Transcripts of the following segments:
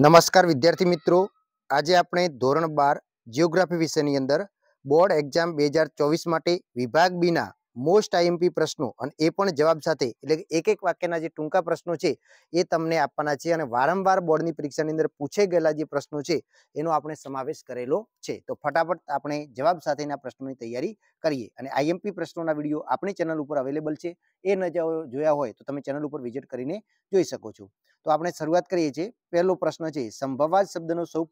નમસ્કાર વિદ્યાર્થી મિત્રો આજે આપણે ધોરણ બાર જિયોગ્રાફી વિષયની અંદર બોર્ડ એક્ઝામ બે હજાર ચોવીસ માટે વિભાગ બીના મોસ્ટ આઈએમપી પ્રશ્નો અને એ પણ જવાબ સાથે એટલે એક એક વાક્યના જે ટૂંકા પ્રશ્નો છે એ તમને આપવાના છે અને વારંવાર બોર્ડની પરીક્ષાની અંદર પૂછે ગયેલા જે પ્રશ્નો છે એનો આપણે સમાવેશ કરેલો છે તો ફટાફટ આપણે જવાબ સાથેના પ્રશ્નોની તૈયારી કરીએ અને આઈએમપી પ્રશ્નોના વિડીયો આપણી ચેનલ ઉપર અવેલેબલ છે એ ન જોયા હોય તો તમે ચેનલ ઉપર વિઝિટ કરીને જોઈ શકો છો તો આપણે શરૂઆત કરીએ છીએ પહેલો પ્રશ્ન છે સંભવવાદ શબ્દનો સૌ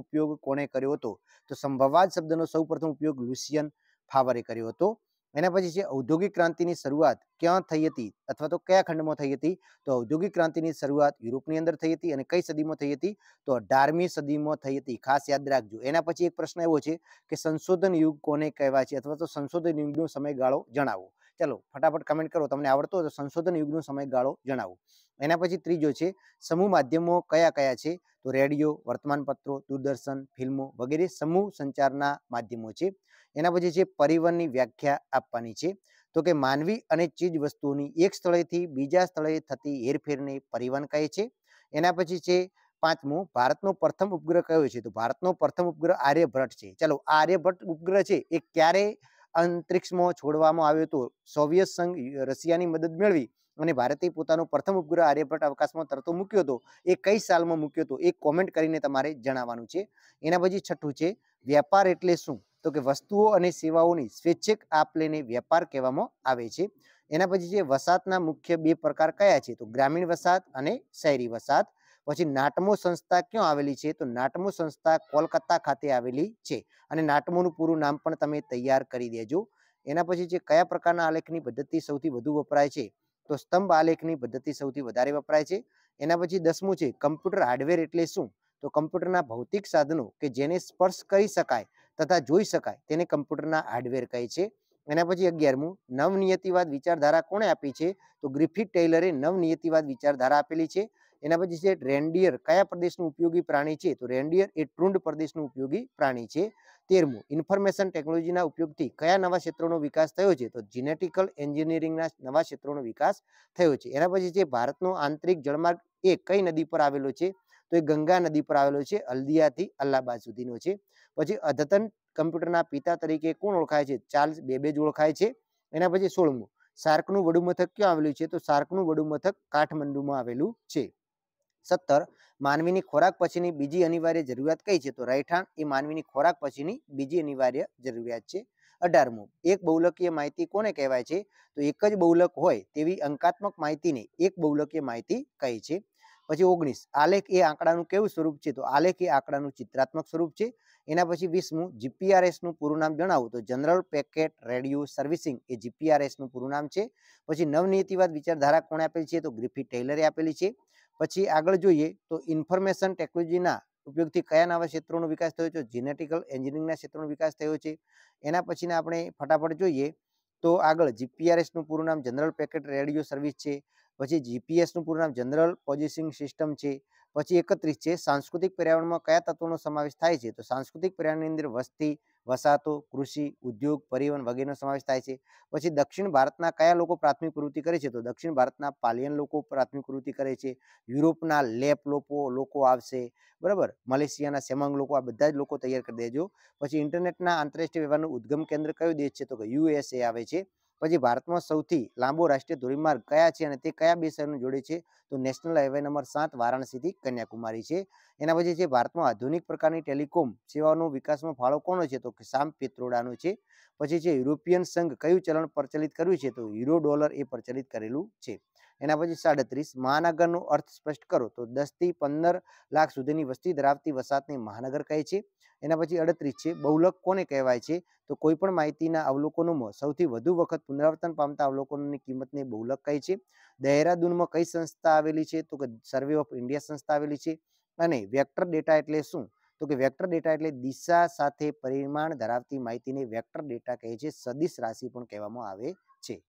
ઉપયોગ કોણે કર્યો હતો તો સંભવાદ શબ્દનો સૌ ઉપયોગ લુસિયન ફાવરે કર્યો હતો એના પછી છે ઔદ્યોગિક ક્રાંતિની શરૂઆત ક્યાં થઈ હતી અથવા તો કયા ખંડમાં થઈ હતી તો ઔદ્યોગિક ક્રાંતિની શરૂઆત યુરોપની અંદર થઈ હતી અને કઈ સદીમાં થઈ હતી તો અઢારમી સદીમાં થઈ હતી ખાસ યાદ રાખજો એના પછી એક પ્રશ્ન એવો છે કે સંશોધન યુગ કોને કહેવાય છે અથવા તો સંશોધન યુગનો સમયગાળો જણાવો ચલો ફટાફટ કમેન્ટ કરો તમને આવડતો તો સંશોધન યુગનો સમયગાળો જણાવો એના પછી ત્રીજો છે સમૂહ માધ્યમો કયા કયા છે તો રેડિયો વર્તમાનપત્રો દૂરદર્શન ફિલ્મો વગેરે સમૂહ સંચારના માધ્યમો છે એના પછી છે પરિવહનની વ્યાખ્યા આપવાની છે તો કે માનવી અને ચીજ વસ્તુઓની એક સ્થળેથી બીજા સ્થળે થતી હેરફેરને પરિવહન કહે છે એના પછી છે પાંચમું ભારતનો પ્રથમ ઉપગ્રહ કયો છે તો ભારતનો પ્રથમ ઉપગ્રહ આર્યભટ્ટ છે ચાલો આર્યભટ્ટ ઉપગ્રહ છે એ ક્યારે અંતરિક્ષમાં છોડવામાં આવ્યું હતું સોવિયત સંઘ રશિયાની મદદ મેળવી અને ભારતે પોતાનો પ્રથમ ઉપગ્રહ આર્યભટ્ટ અવકાશમાં તરતો મૂક્યો હતો એ કઈ સાલમાં મૂક્યો હતો એ કોમેન્ટ કરીને તમારે જણાવવાનું છે એના પછી છઠ્ઠું છે વ્યાપાર એટલે શું તો કે વસ્તુઓ અને સેવાઓની સ્વૈચ્છિક આપ લઈને વેપાર કહેવામાં આવે છે એના પછી છે વસાતના મુખ્ય બે પ્રકાર કયા છે તો ગ્રામીણ વસાત અને શહેરી વસાત પછી નાટમો સંસ્થા ક્યાં આવેલી છે તો નાટમો સંસ્થા કોલકાતા ખાતે આવેલી છે અને નાટમોનું પૂરું નામ પણ તમે તૈયાર કરી દેજો એના પછી જે કયા પ્રકારના આલેખની પદ્ધતિ સૌથી વધુ વપરાય છે તો સ્તંભ આલેખની પદ્ધતિ સૌથી વધારે વપરાય છે એના પછી દસમું છે કમ્પ્યુટર હાર્ડવેર એટલે શું તો કમ્પ્યુટરના ભૌતિક સાધનો કે જેને સ્પર્શ કરી શકાય તથા જોઈ શકાય તેને કમ્પ્યુટરના હાર્ડવેર કહે છે એના પછી અગિયારમું નવનિયતિવાદ વિચારધારા કોણે આપી છે તો ગ્રિફિથ ટેલરે નવનિયતિવાદ વિચારધારા આપેલી છે એના પછી છે રેન્ડિયર કયા પ્રદેશનું ઉપયોગી પ્રાણી છે તો રેન્ડિયર એ ટ્રુંડ પ્રદેશનું ઉપયોગી પ્રાણી છે તેરમું ઇન્ફોર્મેશન ટેકનોલોજીના ઉપયોગથી કયા નવા ક્ષેત્રોનો વિકાસ થયો છે તો જીનેટિકલ એન્જિનિયરિંગના નવા ક્ષેત્રોનો વિકાસ થયો છે એના પછી છે ભારતનો આંતરિક જળમાર્ગ એ કઈ નદી પર આવેલો છે તો એ ગંગા નદી પર આવેલો છે હલ્દિયાથી અલ્હાબાદ સુધીનો છે પછી અદ્યતન કમ્પ્યુટરના પિતા તરીકે કોણ ઓળખાય છે ચાર્લ્સ બેબેજ ઓળખાય છે એના પછી સોળમું સાર્કનું વડુમથક ક્યાં આવેલું છે તો સાર્કનું વડુમથક કાઠમંડુમાં આવેલું છે સત્તર માનવીની ખોરાક પછીની બીજી અનિવાર્ય જરૂરિયાત કઈ છે તો રહેઠાણ એ માનવીની ખોરાક પછીની બીજી અનિવાર્ય જરૂરિયાત છે અઢારમું એક બહુલકીય માહિતી કોને કહેવાય છે તો એક જ બહુલક હોય તેવી અંકાત્મક માહિતીને એક બહુલકીય માહિતી કહે છે પછી ઓગણીસ આલેખ એ આંકડાનું કેવું સ્વરૂપ છે તો આલેખ એ આંકડાનું ચિત્રાત્મક સ્વરૂપ છે એના પછી વીસમું જીપીઆરએસનું પૂરું નામ જણાવું તો જનરલ પેકેટ રેડિયો સર્વિસિંગ એ જીપીઆરએસનું પૂરું નામ છે પછી નવનીતિવાદ વિચારધારા કોણે આપેલી છે તો ગ્રિફી ટેલરે આપેલી છે પછી આગળ જોઈએ તો ઇન્ફોર્મેશન ટેકનોલોજીના ઉપયોગથી કયા નવા ક્ષેત્રોનો વિકાસ થયો છે જીનેટિકલ એન્જિનિયરિંગના ક્ષેત્રોનો વિકાસ થયો છે એના પછીના આપણે ફટાફટ જોઈએ તો આગળ જીપીઆરએસનું પૂરું નામ જનરલ પેકેટ રેડિયો સર્વિસ છે પછી જીપીએસનું પૂરું નામ જનરલ પોઝિશિંગ સિસ્ટમ છે પછી એકત્રીસ છે સાંસ્કૃતિક પર્યાવરણમાં કયા તત્વોનો સમાવેશ થાય છે તો સાંસ્કૃતિક પર્યાવરણની અંદર વસ્તી વસાહતો કૃષિ ઉદ્યોગ પરિવહન વગેરેનો સમાવેશ થાય છે પછી દક્ષિણ ભારતના કયા લોકો પ્રાથમિક પ્રવૃત્તિ કરે છે તો દક્ષિણ ભારતના પાલિયન લોકો પ્રાથમિક પ્રવૃત્તિ કરે છે યુરોપના લેપ લોકો લોકો આવશે બરાબર મલેશિયાના સેમાંગ લોકો આ બધા જ લોકો તૈયાર કરી દેજો પછી ઇન્ટરનેટના આંતરરાષ્ટ્રીય વ્યવહારનું ઉદગમ કેન્દ્ર કયો દેશ છે તો કે યુએસએ આવે છે પછી ભારતમાં સૌથી લાંબો રાષ્ટ્રીય ધોરીમાર્ગ કયા છે અને તે કયા બે શહેરને જોડે છે તો નેશનલ હાઈવે નંબર સાત વારાણસીથી કન્યાકુમારી છે એના પછી છે ભારતમાં આધુનિક પ્રકારની ટેલિકોમ સેવાનો વિકાસમાં ફાળો કોનો છે તો સામ પિત્રોડાનો છે પછી છે યુરોપિયન સંઘ કયું ચલણ પ્રચલિત કર્યું છે તો યુરો ડોલર એ પ્રચલિત કરેલું છે એના પછી સાડત્રીસ મહાનગરનું અર્થ સ્પષ્ટ કરો તો દસથી પંદર લાખ સુધીની વસ્તી ધરાવતી વસાતને મહાનગર કહે છે એના પછી અડત્રીસ છે બહુલક કોને કહેવાય છે તો કોઈ પણ માહિતીના અવલોકનોમાં સૌથી વધુ વખત પુનરાવર્તન પામતા અવલોકનોની કિંમતને બહુલક કહે છે દહેરાદૂનમાં કઈ સંસ્થા આવેલી છે તો કે સર્વે ઓફ ઇન્ડિયા સંસ્થા આવેલી છે અને વેક્ટર ડેટા એટલે શું તો કે વેક્ટર ડેટા એટલે દિશા સાથે પરિમાણ ધરાવતી માહિતીને વેક્ટર ડેટા કહે છે સદિશ રાશિ પણ કહેવામાં આવે છે